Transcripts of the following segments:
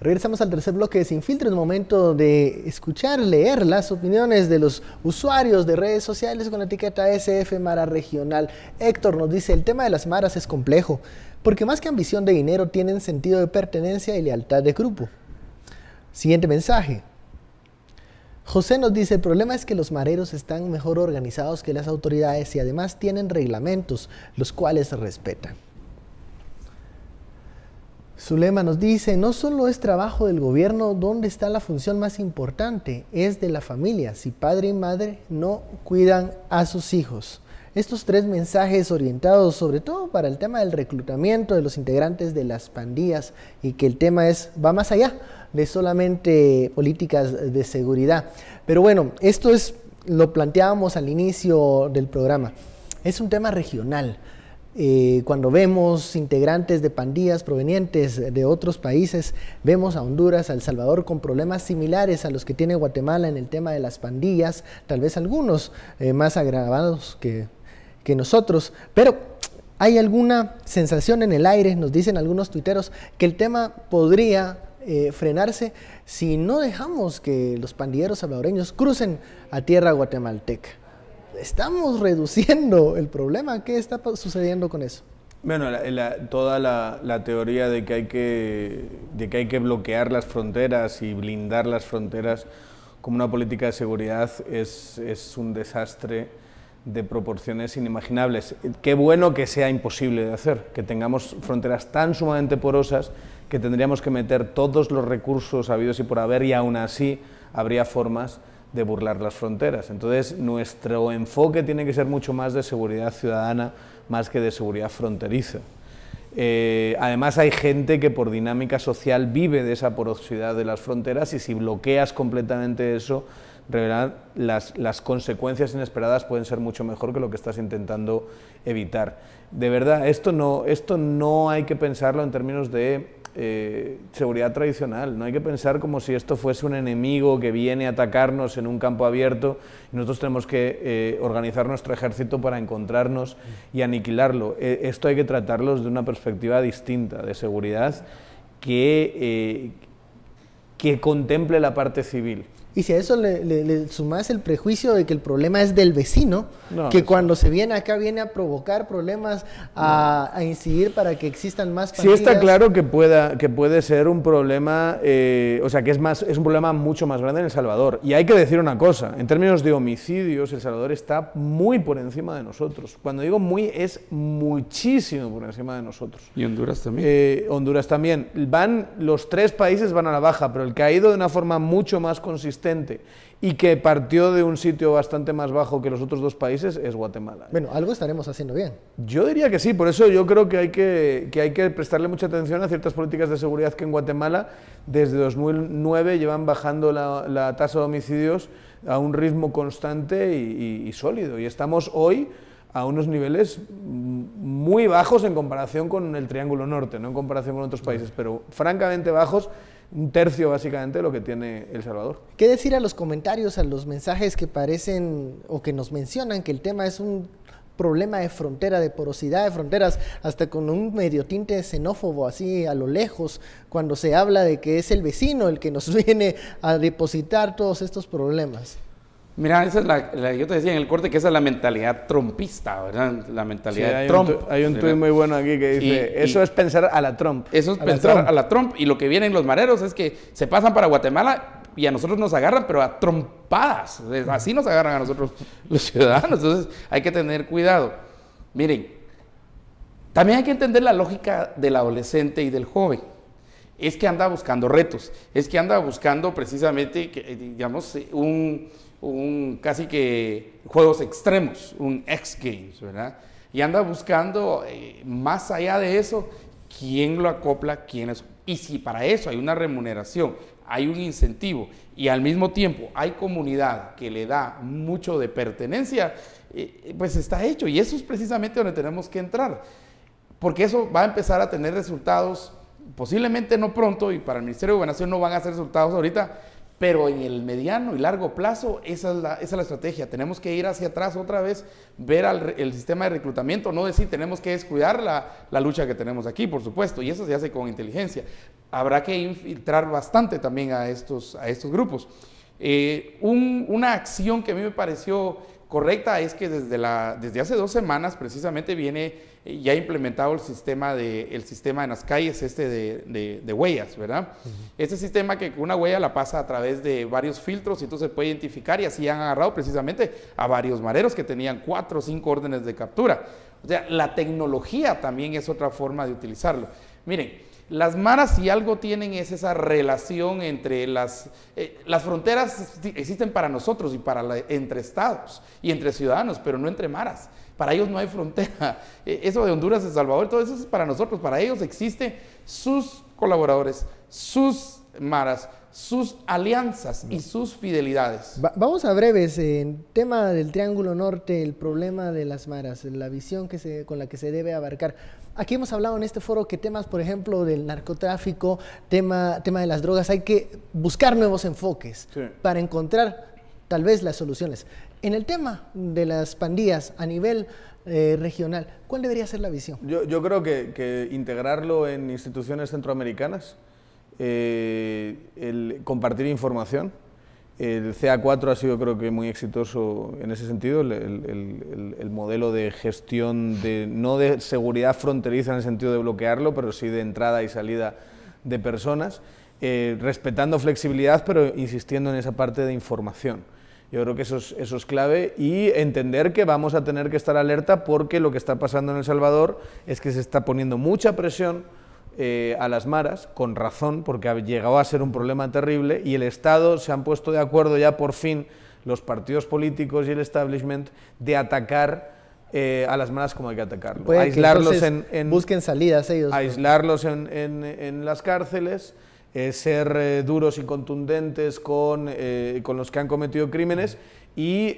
Regresamos al tercer bloque de Sin Filtro. Es momento de escuchar, leer las opiniones de los usuarios de redes sociales con la etiqueta SF Mara Regional. Héctor nos dice, el tema de las maras es complejo, porque más que ambición de dinero tienen sentido de pertenencia y lealtad de grupo. Siguiente mensaje. José nos dice, el problema es que los mareros están mejor organizados que las autoridades y además tienen reglamentos, los cuales respetan. Zulema nos dice, no solo es trabajo del gobierno donde está la función más importante, es de la familia, si padre y madre no cuidan a sus hijos. Estos tres mensajes orientados sobre todo para el tema del reclutamiento de los integrantes de las pandillas y que el tema es va más allá de solamente políticas de seguridad. Pero bueno, esto es lo planteábamos al inicio del programa. Es un tema regional eh, cuando vemos integrantes de pandillas provenientes de otros países, vemos a Honduras, a El Salvador con problemas similares a los que tiene Guatemala en el tema de las pandillas, tal vez algunos eh, más agravados que, nosotros, pero hay alguna sensación en el aire, nos dicen algunos tuiteros, que el tema podría eh, frenarse si no dejamos que los pandilleros salvadoreños crucen a tierra guatemalteca estamos reduciendo el problema. ¿Qué está sucediendo con eso? Bueno, toda la, la, teoría de que, hay que, de que hay que bloquear las fronteras y blindar las fronteras como una política de seguridad es, es un desastre de proporciones inimaginables. Qué bueno que sea imposible de hacer, que tengamos fronteras tan sumamente porosas que tendríamos que meter todos los recursos habidos y por haber y aún así habría formas de burlar las fronteras. Entonces, nuestro enfoque tiene que ser mucho más de seguridad ciudadana, más que de seguridad fronteriza. Eh, además, hay gente que por dinámica social vive de esa porosidad de las fronteras y si bloqueas completamente eso, las, las consecuencias inesperadas pueden ser mucho mejor que lo que estás intentando evitar. De verdad, esto no, esto no hay que pensarlo en términos de eh, seguridad tradicional. No hay que pensar como si esto fuese un enemigo que viene a atacarnos en un campo abierto y nosotros tenemos que eh, organizar nuestro ejército para encontrarnos y aniquilarlo. Eh, esto hay que tratarlo de una perspectiva distinta de seguridad que, que contemple la parte civil. Y si a eso le, le, el prejuicio de que el problema es del vecino, que cuando se viene acá viene a provocar problemas, a, incidir para que existan más pandillas. Sí está claro que, pueda, que puede ser un problema, eh, o sea, que es, más, es un problema mucho más grande en El Salvador. Y hay que decir una cosa, en términos de homicidios, El Salvador está muy por encima de nosotros. Cuando digo muy, es muchísimo por encima de nosotros. Y Honduras también. Eh, Honduras también. Van, los tres países van a la baja, pero el caído de una forma mucho más consistente y que partió de un sitio bastante más bajo que los otros dos países es Guatemala. Bueno, algo estaremos haciendo bien. Yo diría que sí, por eso yo creo que hay que, hay que prestarle mucha atención a ciertas políticas de seguridad que en Guatemala desde 2009 llevan bajando la, tasa de homicidios a un ritmo constante y sólido. Y estamos hoy a unos niveles muy bajos en comparación con el Triángulo Norte, no en comparación con otros países, pero francamente bajos un tercio básicamente de lo que tiene El Salvador. ¿Qué decir a los comentarios, a los mensajes que parecen o que nos mencionan que el tema es un problema de frontera, de porosidad de fronteras, hasta con un medio tinte xenófobo así a lo lejos, cuando se habla de que es el vecino el que nos viene a depositar todos estos problemas. Mira, esa es la, yo te decía en el corte que esa es la mentalidad trompista, ¿verdad? La mentalidad sí, hay Un, hay un tuit muy bueno aquí que dice, eso es pensar a la Trump. Eso es pensar a la Trump. Y lo que vienen los mareros es que se pasan para Guatemala y a nosotros nos agarran, pero a trompadas. Así nos agarran a nosotros los ciudadanos. Entonces hay que tener cuidado. Miren, también hay que entender la lógica del adolescente y del joven es que anda buscando retos, es que anda buscando precisamente, eh, digamos, eh, un, un casi que juegos extremos, un X Games, ¿verdad? Y anda buscando eh, más allá de eso, quién lo acopla, quién es. Y si para eso hay una remuneración, hay un incentivo y al mismo tiempo hay comunidad que le da mucho de pertenencia, eh, eh, pues está hecho. Y eso es precisamente donde tenemos que entrar, porque eso va a empezar a tener resultados posiblemente no pronto y para el Ministerio de Gobernación no van a ser resultados ahorita, pero en el mediano y largo plazo, esa es la, estrategia. Tenemos que ir hacia atrás otra vez, ver al, el sistema de reclutamiento, no decir tenemos que descuidar la, lucha que tenemos aquí, por supuesto, y eso se hace con inteligencia. Habrá que infiltrar bastante también a estos, grupos. Eh, una acción que a mí me pareció correcta es que desde, la, desde hace dos semanas precisamente viene eh, ya implementado el sistema, de, sistema en las calles este de, huellas, ¿verdad? Este sistema que una huella la pasa a través de varios filtros y entonces puede identificar y así han agarrado precisamente a varios mareros que tenían cuatro o cinco órdenes de captura. O sea, la tecnología también es otra forma de utilizarlo. Miren, las maras si algo tienen es esa relación entre las... Eh, las fronteras existen para nosotros y para entre estados y entre ciudadanos, pero no entre maras. Para ellos no hay frontera. Eh, eso de Honduras, El Salvador, todo eso es para nosotros. Para ellos existe sus colaboradores, sus maras, sus alianzas y sus fidelidades. vamos a breves. En tema del Triángulo Norte, el problema de las maras, la visión que con la que se debe abarcar. Aquí hemos hablado en este foro que temas, por ejemplo, del narcotráfico, tema, tema de las drogas, hay que buscar nuevos enfoques para encontrar tal vez las soluciones. En el tema de las pandillas a nivel eh, regional, ¿cuál debería ser la visión? Yo, creo que integrarlo en instituciones centroamericanas eh, el compartir información. El CA4 ha sido creo que muy exitoso en ese sentido, el, modelo de gestión de, no de seguridad fronteriza en el sentido de bloquearlo, pero sí de entrada y salida de personas, eh, respetando flexibilidad, pero insistiendo en esa parte de información. Yo creo que eso eso es, clave y entender que vamos a tener que estar alerta porque lo que está pasando en El Salvador es que se está poniendo mucha presión eh, a las maras, con razón, porque ha llegado a ser un problema terrible, y el Estado se han puesto de acuerdo ya por fin los partidos políticos y el establishment de atacar eh, a las maras como hay que atacarlo. aislarlos en, Busquen salidas ellos. Aislarlos en las cárceles eh, ser eh, duros y contundentes con, eh, con, los que han cometido crímenes y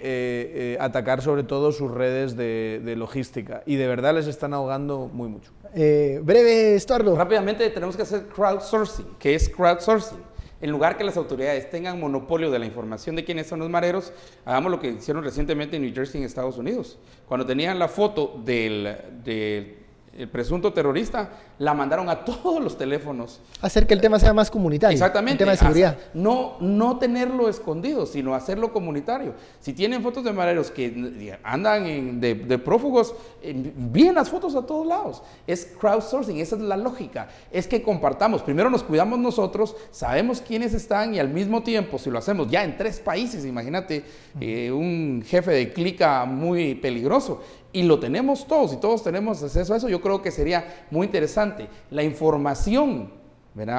atacar sobre todo sus redes de, logística. Y de verdad les están ahogando muy mucho. breve, Estuardo Rápidamente tenemos que hacer crowdsourcing. ¿Qué es crowdsourcing? En lugar que las autoridades tengan monopolio de la información de quiénes son los mareros, hagamos lo que hicieron recientemente en New Jersey, en Estados Unidos. Cuando tenían la foto del, del el presunto terrorista, la mandaron a todos los teléfonos. Hacer que el tema sea más comunitario. Exactamente. El tema de seguridad. No, no tenerlo escondido, sino hacerlo comunitario. Si tienen fotos de mareros que eh, andan de, prófugos, eh, envíen las fotos a todos lados. Es crowdsourcing, esa es la lógica. Es que compartamos. Primero nos cuidamos nosotros, sabemos quiénes están y al mismo tiempo, si lo hacemos ya en tres países, imagínate eh, un jefe de clica muy peligroso y lo tenemos todos y todos tenemos acceso a eso, yo creo que sería muy interesante. La información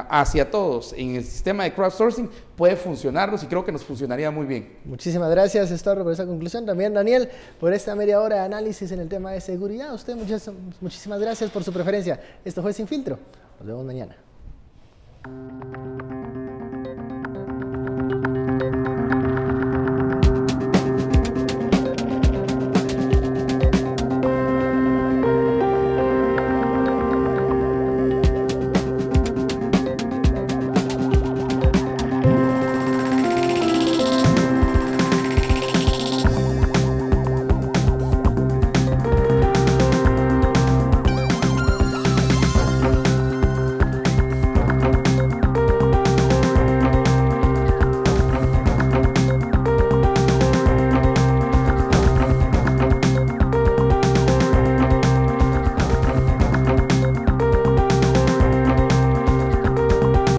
hacia todos en el sistema de crowdsourcing puede funcionarnos y creo que nos funcionaría muy bien. Muchísimas gracias, Estorro, por esa conclusión. También, Daniel, por esta media hora de análisis en el tema de seguridad. Usted, muchas, muchísimas gracias por su preferencia. Esto fue Sin Filtro. Nos vemos mañana.